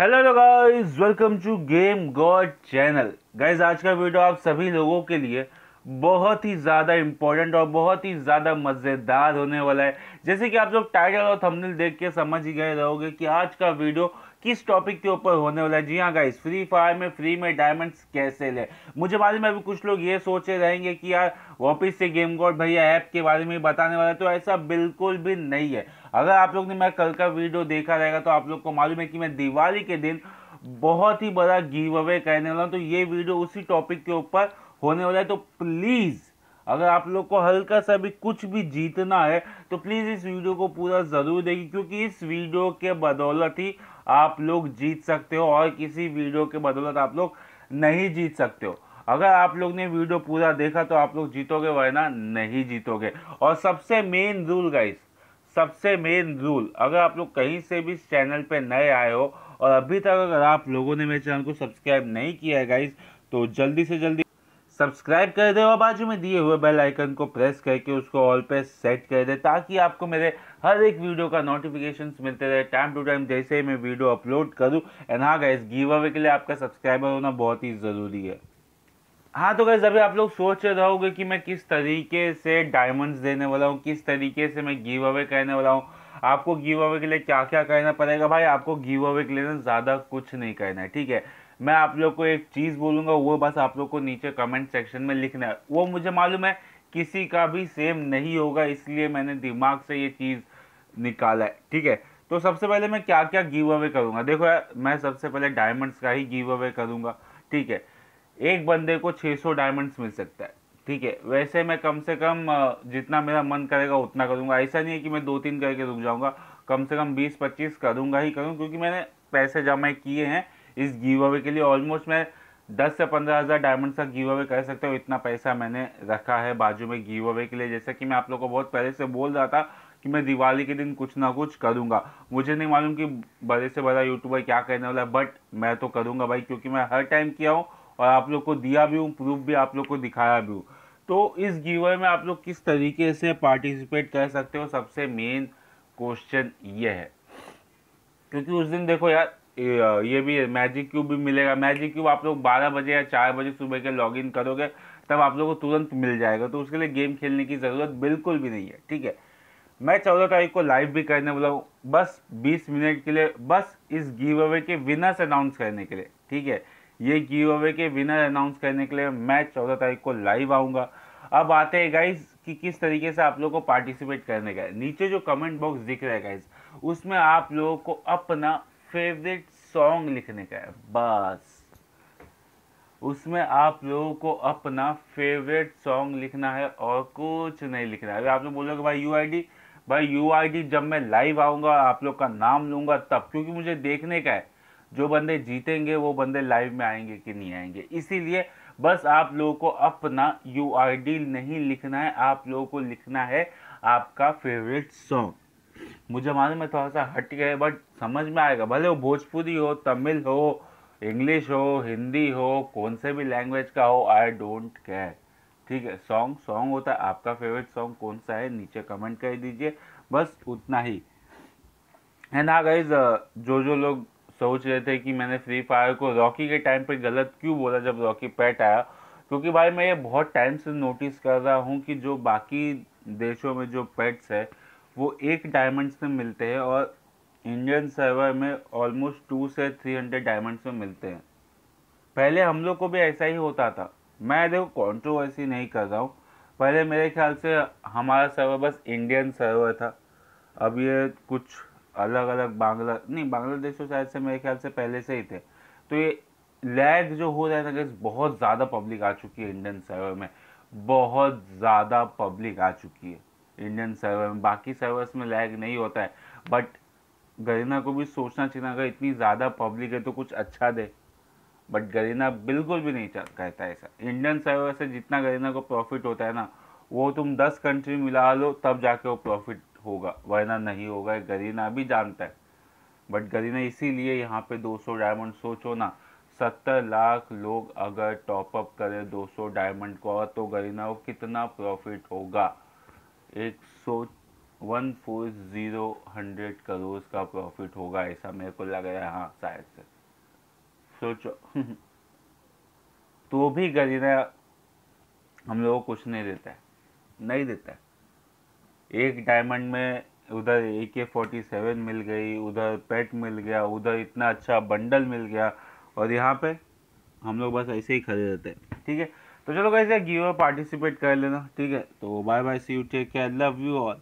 hello guys welcome to game god channel guys आज का video आप सभी लोगों के लिए बहुत ही ज़्यादा इम्पोर्टेंट और बहुत ही ज़्यादा मज़ेदार होने वाला है जैसे कि आप लोग टाइटल और थंबनेल देख के समझ ही गए रहोगे कि आज का वीडियो किस टॉपिक के ऊपर होने वाला है जी हाँ गाइस फ्री फायर में फ्री में डायमंड्स कैसे ले मुझे मालूम है अभी कुछ लोग ये सोचे रहेंगे कि यार वापिस से गेम गॉड भैया ऐप के बारे में बताने वाला तो ऐसा बिल्कुल भी नहीं है अगर आप लोग ने मैं कल का वीडियो देखा रहेगा तो आप लोग को मालूम है कि मैं दिवाली के दिन बहुत ही बड़ा गिव अवे करने वाला हूँ तो ये वीडियो उसी टॉपिक के ऊपर होने वाला है तो प्लीज़ अगर आप लोग को हल्का सा भी कुछ भी जीतना है तो प्लीज़ इस वीडियो को पूरा ज़रूर देखिए क्योंकि इस वीडियो के बदौलत ही आप लोग जीत सकते हो और किसी वीडियो के बदौलत आप लोग नहीं जीत सकते हो अगर आप लोग ने वीडियो पूरा देखा तो आप लोग जीतोगे वरना नहीं जीतोगे और सबसे मेन रूल गाइस सबसे मेन रूल अगर आप लोग कहीं से भी इस चैनल पे नए आए हो और अभी तक अगर आप लोगों ने मेरे चैनल को सब्सक्राइब नहीं किया है गाइस तो जल्दी से जल्दी सब्सक्राइब कर दे और बाजू में दिए हुए बेल आइकन को प्रेस करके उसको ऑल पे सेट कर दे ताकि आपको मेरे हर एक वीडियो का नोटिफिकेशन मिलते रहे टाइम टू टाइम जैसे ही मैं वीडियो अपलोड करूँ एंड हाँ गाइज गिव अवे के लिए आपका सब्सक्राइबर होना बहुत ही ज़रूरी है हाँ तो गैस अभी आप लोग सोच रहे रहोगे कि मैं किस तरीके से डायमंड्स देने वाला हूँ किस तरीके से मैं गिव अवे करने वाला हूँ आपको गिव अवे के लिए क्या क्या कहना पड़ेगा भाई आपको गिव अवे के लिए ज़्यादा कुछ नहीं करना है ठीक है मैं आप लोग को एक चीज़ बोलूँगा वो बस आप लोग को नीचे कमेंट सेक्शन में लिखना है वो मुझे मालूम है किसी का भी सेम नहीं होगा इसलिए मैंने दिमाग से ये चीज़ निकाला है ठीक है तो सबसे पहले मैं क्या क्या गिव अवे करूँगा देखो यार मैं सबसे पहले डायमंड्स का ही गिव अवे करूँगा ठीक है एक बंदे को 600 डायमंड्स मिल सकता है ठीक है वैसे मैं कम से कम जितना मेरा मन करेगा उतना करूँगा ऐसा नहीं है कि मैं दो तीन करके रुक जाऊँगा कम से कम बीस पच्चीस करूँगा ही करूँ क्योंकि मैंने पैसे जमा किए हैं इस गिव अवे के लिए ऑलमोस्ट मैं दस से पंद्रह हज़ार डायमंड का गिव अवे कर सकते हो इतना पैसा मैंने रखा है बाजू में गिव अवे के लिए जैसा कि मैं आप लोग को बहुत पहले से बोल रहा था कि मैं दिवाली के दिन कुछ ना कुछ करूँगा मुझे नहीं मालूम कि बड़े से बड़ा यूट्यूबर क्या करने वाला है बट मैं तो करूँगा भाई क्योंकि मैं हर टाइम किया हूँ और आप लोग को दिया भी हूँ प्रूफ भी आप लोग को दिखाया भी हूँ तो इस गीवर में आप लोग किस तरीके से पार्टिसिपेट कर सकते हो सबसे मेन क्वेश्चन ये है क्योंकि उस दिन देखो यार ये भी मैजिक क्यूब भी मिलेगा मैजिक क्यूब आप लोग 12 बजे या 4 बजे सुबह के लॉगिन करोगे तब आप लोगों को तुरंत मिल जाएगा तो उसके लिए गेम खेलने की ज़रूरत बिल्कुल भी नहीं है ठीक है मैं चौदह तारीख को लाइव भी करने वाला हूँ बस बीस मिनट के लिए बस इस गीव अवे के विनर्स अनाउंस करने के लिए ठीक है ये गिव अवे के विनर अनाउंस करने के लिए मैं चौदह तारीख को लाइव आऊँगा अब आते हैं गाइज कि किस तरीके से आप लोग को पार्टिसिपेट करने का है नीचे जो कमेंट बॉक्स दिख रहा है गाइज उसमें आप लोगों को अपना फेवरेट सॉन्ग लिखने का है बस उसमें आप लोगों को अपना फेवरेट सॉन्ग लिखना है और कुछ नहीं लिखना है अभी आप लोग बोलोगे भाई यू आई भाई यू जब मैं लाइव आऊँगा आप लोग का नाम लूँगा तब क्योंकि मुझे देखने का है जो बंदे जीतेंगे वो बंदे लाइव में आएंगे कि नहीं आएंगे इसीलिए बस आप लोगों को अपना यू नहीं लिखना है आप लोगों को लिखना है आपका फेवरेट सॉन्ग मुझे मालूम है थोड़ा सा हट गया बट समझ में आएगा भले वो भोजपुरी हो तमिल हो इंग्लिश हो हिंदी हो कौन से भी लैंग्वेज का हो आई डोंट केयर ठीक है सॉन्ग सॉन्ग होता है आपका फेवरेट सॉन्ग कौन सा है नीचे कमेंट कर दीजिए बस उतना ही है ना गाइज जो जो लोग सोच रहे थे कि मैंने फ्री फायर को रॉकी के टाइम पे गलत क्यों बोला जब रॉकी पैट आया क्योंकि भाई मैं ये बहुत टाइम से नोटिस कर रहा हूँ कि जो बाकी देशों में जो पेट्स है वो एक डायमंड्स में मिलते हैं और इंडियन सर्वर में ऑलमोस्ट टू से थ्री हंड्रेड डायमंड्स में मिलते हैं पहले हम लोग को भी ऐसा ही होता था मैं देखो कॉन्ट्रोवर्सी नहीं कर रहा हूँ पहले मेरे ख्याल से हमारा सर्वर बस इंडियन सर्वर था अब ये कुछ अलग अलग बांग्ला नहीं बांग्लादेश तो शायद से मेरे ख्याल से पहले से ही थे तो ये लैग जो हो रहा है ना बहुत ज़्यादा पब्लिक आ चुकी है इंडियन सर्वर में बहुत ज़्यादा पब्लिक आ चुकी है इंडियन सर्वर में बाकी सर्वर्स में लैग नहीं होता है बट गरीना को भी सोचना चाहिए अगर इतनी ज़्यादा पब्लिक है तो कुछ अच्छा दे बट गरीना बिल्कुल भी नहीं कहता ऐसा इंडियन सर्वर से जितना गरीना को प्रॉफिट होता है ना वो तुम दस कंट्री मिला लो तब जाके वो प्रॉफिट होगा वरना नहीं होगा गरीना भी जानता है बट गरीना इसीलिए यहाँ पे 200 डायमंड सोचो ना सत्तर लाख लोग अगर टॉपअप करें 200 डायमंड को तो गरीना को कितना प्रॉफिट होगा एक सौ one four zero hundred crore का प्रॉफिट होगा ऐसा मेरे को लग रहा है हाँ शायद से सोचो तो भी गरीना हम लोगों को कुछ नहीं देता है नहीं देता है एक डायमंड में उधर ए के फोर्टी सेवन मिल गई उधर पेट मिल गया उधर इतना अच्छा बंडल मिल गया और यहाँ पे हम लोग बस ऐसे ही खड़े रहते हैं ठीक है तो चलो कैसे गिव पार्टिसिपेट कर लेना ठीक है तो bye bye see you take care love you all